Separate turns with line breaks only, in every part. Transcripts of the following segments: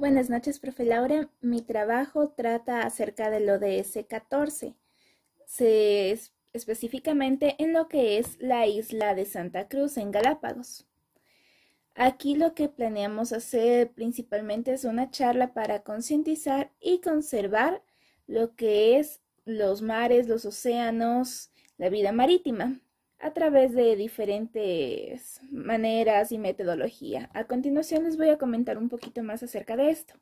Buenas noches, profe Laura. Mi trabajo trata acerca de lo 14, se es, específicamente en lo que es la isla de Santa Cruz en Galápagos. Aquí lo que planeamos hacer principalmente es una charla para concientizar y conservar lo que es los mares, los océanos, la vida marítima a través de diferentes maneras y metodología. A continuación les voy a comentar un poquito más acerca de esto.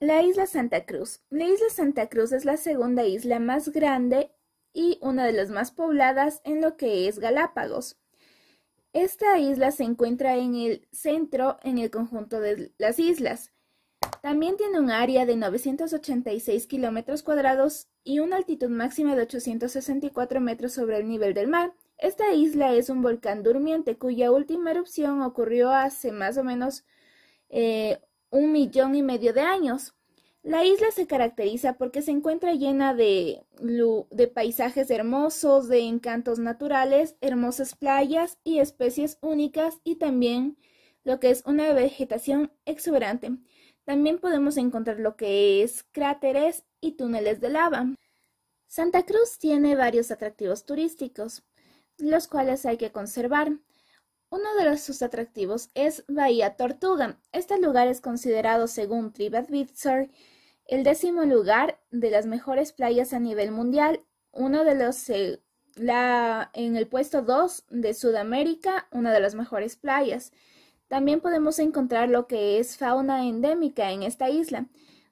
La isla Santa Cruz. La isla Santa Cruz es la segunda isla más grande y una de las más pobladas en lo que es Galápagos. Esta isla se encuentra en el centro en el conjunto de las islas. También tiene un área de 986 kilómetros cuadrados y una altitud máxima de 864 metros sobre el nivel del mar. Esta isla es un volcán durmiente cuya última erupción ocurrió hace más o menos eh, un millón y medio de años. La isla se caracteriza porque se encuentra llena de paisajes hermosos, de encantos naturales, hermosas playas y especies únicas y también lo que es una vegetación exuberante. También podemos encontrar lo que es cráteres y túneles de lava. Santa Cruz tiene varios atractivos turísticos, los cuales hay que conservar. Uno de los, sus atractivos es Bahía Tortuga. Este lugar es considerado, según TripAdvisor, el décimo lugar de las mejores playas a nivel mundial, uno de los eh, en el puesto 2 de Sudamérica, una de las mejores playas. También podemos encontrar lo que es fauna endémica en esta isla.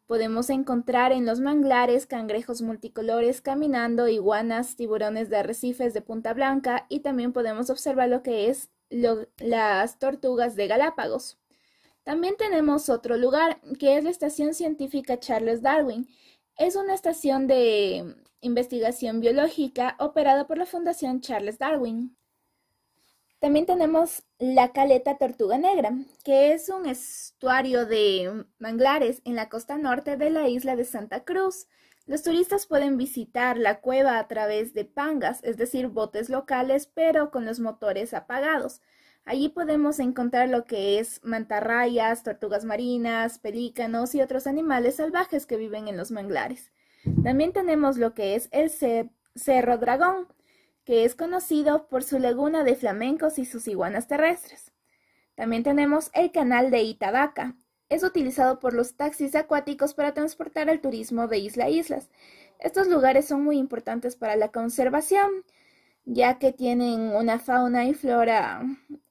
Podemos encontrar en los manglares cangrejos multicolores caminando, iguanas, tiburones de arrecifes de punta blanca y también podemos observar lo que es las tortugas de Galápagos. También tenemos otro lugar, que es la Estación Científica Charles Darwin. Es una estación de investigación biológica operada por la Fundación Charles Darwin. También tenemos la caleta Tortuga Negra, que es un estuario de manglares en la costa norte de la isla de Santa Cruz. Los turistas pueden visitar la cueva a través de pangas, es decir, botes locales, pero con los motores apagados. Allí podemos encontrar lo que es mantarrayas, tortugas marinas, pelícanos y otros animales salvajes que viven en los manglares. También tenemos lo que es el Cerro Dragón, que es conocido por su laguna de flamencos y sus iguanas terrestres. También tenemos el canal de Itabaca. Es utilizado por los taxis acuáticos para transportar el turismo de isla a islas. Estos lugares son muy importantes para la conservación, ya que tienen una fauna y flora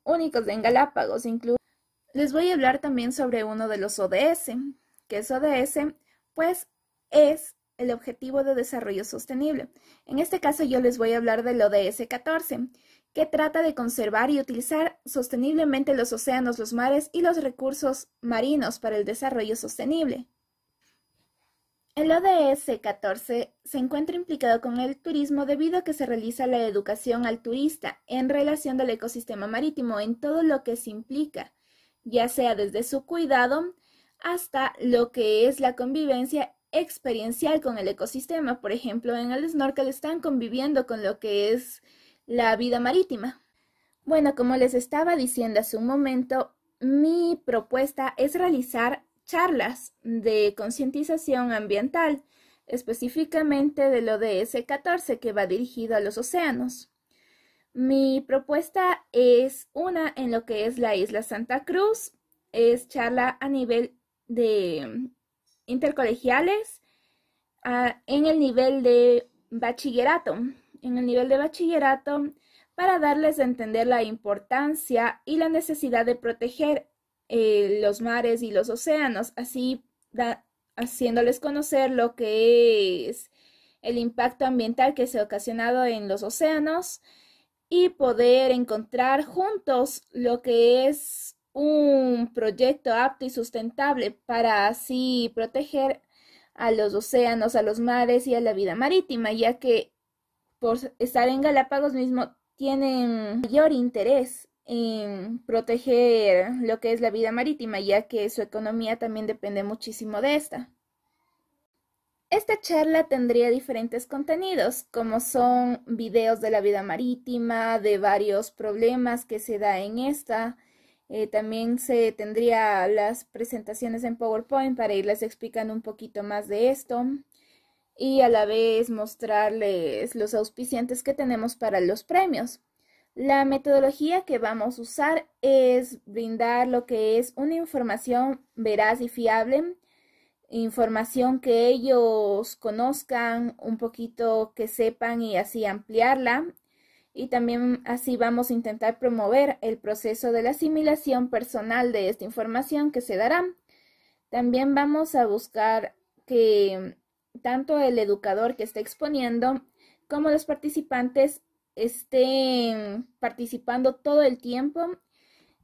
únicos en Galápagos. Incluso les voy a hablar también sobre uno de los ODS, que es ODS, pues es el Objetivo de Desarrollo Sostenible. En este caso yo les voy a hablar del ODS 14, que trata de conservar y utilizar sosteniblemente los océanos, los mares y los recursos marinos para el desarrollo sostenible. El ODS 14 se encuentra implicado con el turismo debido a que se realiza la educación al turista en relación del ecosistema marítimo en todo lo que se implica, ya sea desde su cuidado hasta lo que es la convivencia experiencial con el ecosistema. Por ejemplo, en el snorkel están conviviendo con lo que es la vida marítima. Bueno, como les estaba diciendo hace un momento, mi propuesta es realizar charlas de concientización ambiental, específicamente de lo de S14 que va dirigido a los océanos. Mi propuesta es una en lo que es la isla Santa Cruz, es charla a nivel de intercolegiales ah, en el nivel de bachillerato, en el nivel de bachillerato, para darles a entender la importancia y la necesidad de proteger eh, los mares y los océanos, así haciéndoles conocer lo que es el impacto ambiental que se ha ocasionado en los océanos y poder encontrar juntos lo que es un proyecto apto y sustentable para así proteger a los océanos, a los mares y a la vida marítima, ya que por estar en Galápagos mismo tienen mayor interés en proteger lo que es la vida marítima, ya que su economía también depende muchísimo de esta. Esta charla tendría diferentes contenidos, como son videos de la vida marítima, de varios problemas que se da en esta, eh, también se tendría las presentaciones en PowerPoint para irles explicando un poquito más de esto y a la vez mostrarles los auspiciantes que tenemos para los premios. La metodología que vamos a usar es brindar lo que es una información veraz y fiable, información que ellos conozcan un poquito, que sepan y así ampliarla y también así vamos a intentar promover el proceso de la asimilación personal de esta información que se dará. También vamos a buscar que tanto el educador que esté exponiendo como los participantes estén participando todo el tiempo,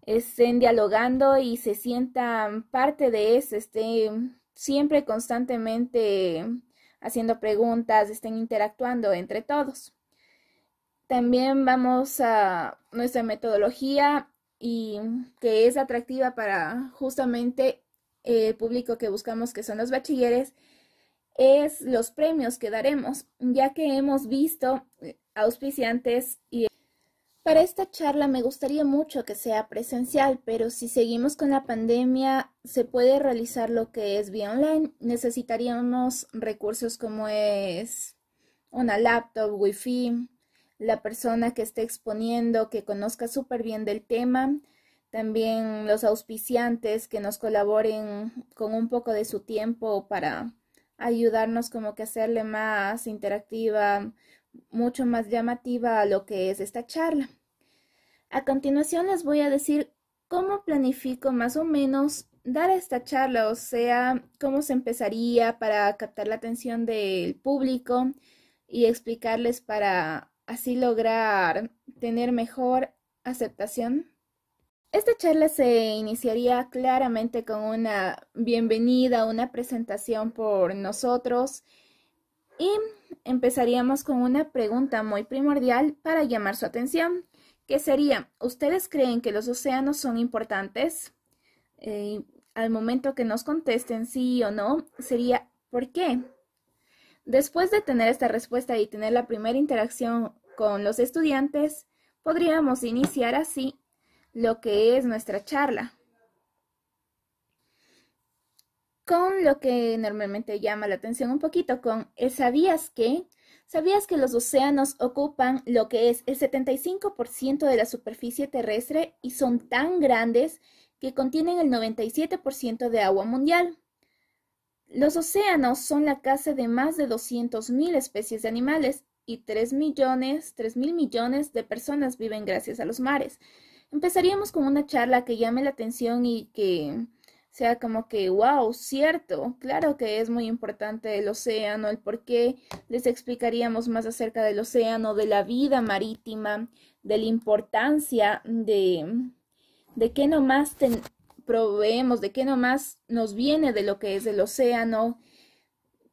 estén dialogando y se sientan parte de eso, estén siempre constantemente haciendo preguntas, estén interactuando entre todos. También vamos a nuestra metodología y que es atractiva para justamente el público que buscamos, que son los bachilleres, es los premios que daremos, ya que hemos visto auspiciantes y... Para esta charla me gustaría mucho que sea presencial, pero si seguimos con la pandemia, se puede realizar lo que es vía online. Necesitaríamos recursos como es una laptop, wifi, la persona que esté exponiendo, que conozca súper bien del tema, también los auspiciantes que nos colaboren con un poco de su tiempo para ayudarnos como que hacerle más interactiva, mucho más llamativa a lo que es esta charla. A continuación les voy a decir cómo planifico más o menos dar esta charla, o sea, cómo se empezaría para captar la atención del público y explicarles para así lograr tener mejor aceptación. Esta charla se iniciaría claramente con una bienvenida, una presentación por nosotros y empezaríamos con una pregunta muy primordial para llamar su atención, que sería, ¿ustedes creen que los océanos son importantes? Eh, al momento que nos contesten sí o no, sería ¿por qué? Después de tener esta respuesta y tener la primera interacción con los estudiantes, podríamos iniciar así lo que es nuestra charla. Con lo que normalmente llama la atención un poquito, con el ¿sabías que? ¿Sabías que los océanos ocupan lo que es el 75% de la superficie terrestre y son tan grandes que contienen el 97% de agua mundial? Los océanos son la casa de más de 200.000 especies de animales y 3 millones, 3 mil millones de personas viven gracias a los mares. Empezaríamos con una charla que llame la atención y que sea como que, wow, cierto, claro que es muy importante el océano, el por qué les explicaríamos más acerca del océano, de la vida marítima, de la importancia de, de qué nomás ten, proveemos, de qué nomás nos viene de lo que es el océano,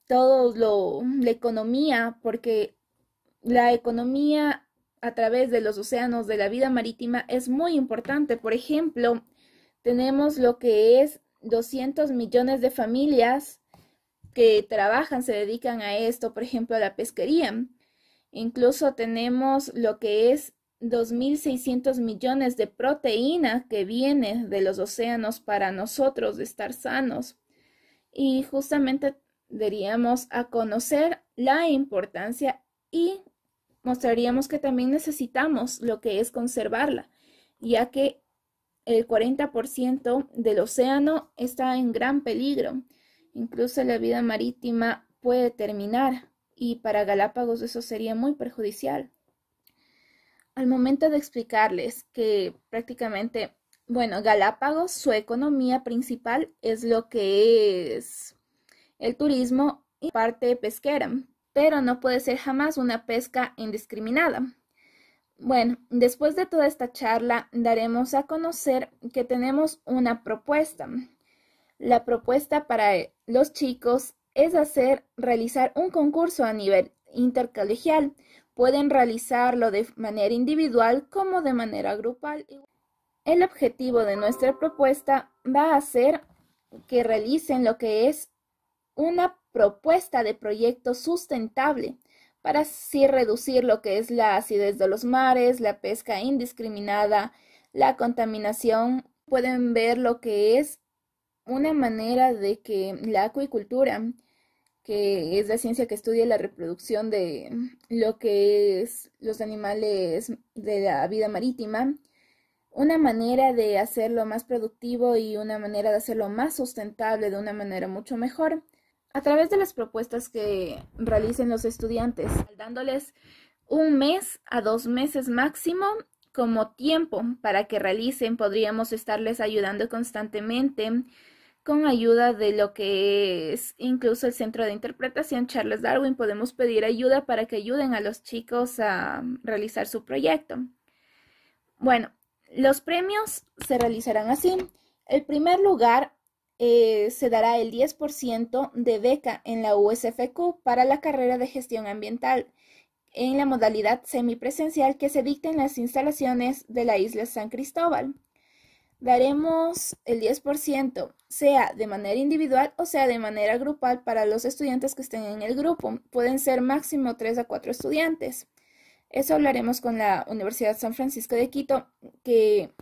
todo lo, la economía, porque la economía a través de los océanos de la vida marítima es muy importante. Por ejemplo, tenemos lo que es 200 millones de familias que trabajan, se dedican a esto, por ejemplo, a la pesquería. Incluso tenemos lo que es 2.600 millones de proteína que viene de los océanos para nosotros estar sanos. Y justamente daríamos a conocer la importancia y mostraríamos que también necesitamos lo que es conservarla, ya que el 40% del océano está en gran peligro. Incluso la vida marítima puede terminar y para Galápagos eso sería muy perjudicial al momento de explicarles que prácticamente, bueno, Galápagos, su economía principal es lo que es el turismo y parte pesquera, pero no puede ser jamás una pesca indiscriminada. Bueno, después de toda esta charla daremos a conocer que tenemos una propuesta. La propuesta para los chicos es hacer realizar un concurso a nivel intercolegial Pueden realizarlo de manera individual como de manera grupal. El objetivo de nuestra propuesta va a ser que realicen lo que es una propuesta de proyecto sustentable para así reducir lo que es la acidez de los mares, la pesca indiscriminada, la contaminación. Pueden ver lo que es una manera de que la acuicultura que es la ciencia que estudia la reproducción de mm, lo que es los animales de la vida marítima, una manera de hacerlo más productivo y una manera de hacerlo más sustentable de una manera mucho mejor a través de las propuestas que realicen los estudiantes, dándoles un mes a dos meses máximo como tiempo para que realicen, podríamos estarles ayudando constantemente con ayuda de lo que es incluso el Centro de Interpretación Charles Darwin, podemos pedir ayuda para que ayuden a los chicos a realizar su proyecto. Bueno, los premios se realizarán así. El primer lugar eh, se dará el 10% de beca en la USFQ para la carrera de gestión ambiental en la modalidad semipresencial que se dicta en las instalaciones de la isla San Cristóbal daremos el 10%, sea de manera individual o sea de manera grupal para los estudiantes que estén en el grupo. Pueden ser máximo 3 a 4 estudiantes. Eso hablaremos con la Universidad San Francisco de Quito, que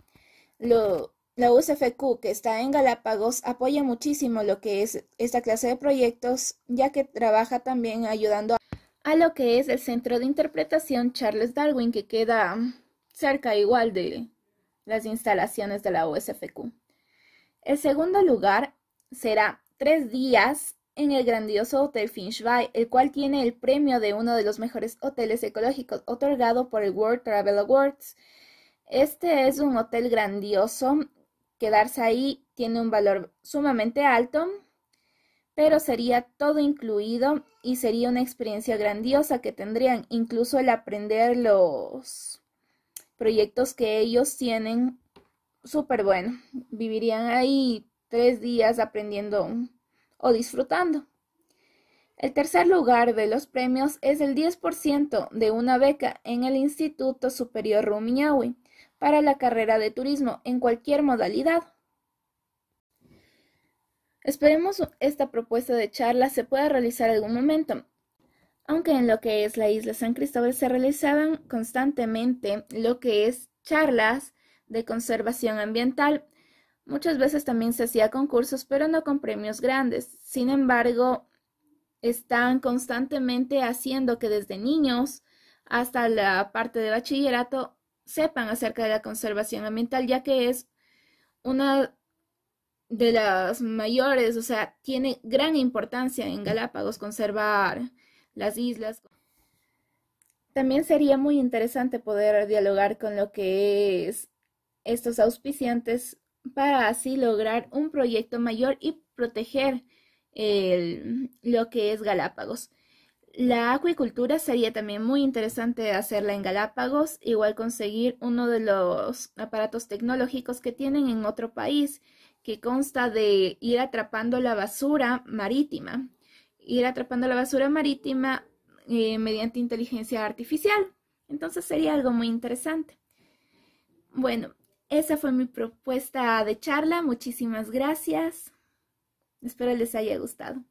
lo, la USFQ, que está en Galápagos, apoya muchísimo lo que es esta clase de proyectos, ya que trabaja también ayudando a lo que es el Centro de Interpretación Charles Darwin, que queda cerca igual de, las instalaciones de la USFQ. El segundo lugar será tres días en el grandioso Hotel Finch Bay, el cual tiene el premio de uno de los mejores hoteles ecológicos otorgado por el World Travel Awards. Este es un hotel grandioso. Quedarse ahí tiene un valor sumamente alto, pero sería todo incluido y sería una experiencia grandiosa que tendrían, incluso el aprender los proyectos que ellos tienen súper bueno. Vivirían ahí tres días aprendiendo o disfrutando. El tercer lugar de los premios es el 10% de una beca en el Instituto Superior Rumiñahui para la carrera de turismo en cualquier modalidad. Esperemos esta propuesta de charla se pueda realizar algún momento aunque en lo que es la isla San Cristóbal se realizaban constantemente lo que es charlas de conservación ambiental. Muchas veces también se hacía concursos, pero no con premios grandes. Sin embargo, están constantemente haciendo que desde niños hasta la parte de bachillerato sepan acerca de la conservación ambiental, ya que es una de las mayores, o sea, tiene gran importancia en Galápagos conservar las islas. También sería muy interesante poder dialogar con lo que es estos auspiciantes para así lograr un proyecto mayor y proteger lo que es Galápagos. La acuicultura sería también muy interesante hacerla en Galápagos, igual conseguir uno de los aparatos tecnológicos que tienen en otro país, que consta de ir atrapando la basura marítima ir atrapando la basura marítima eh, mediante inteligencia artificial. Entonces sería algo muy interesante. Bueno, esa fue mi propuesta de charla. Muchísimas gracias. Espero les haya gustado.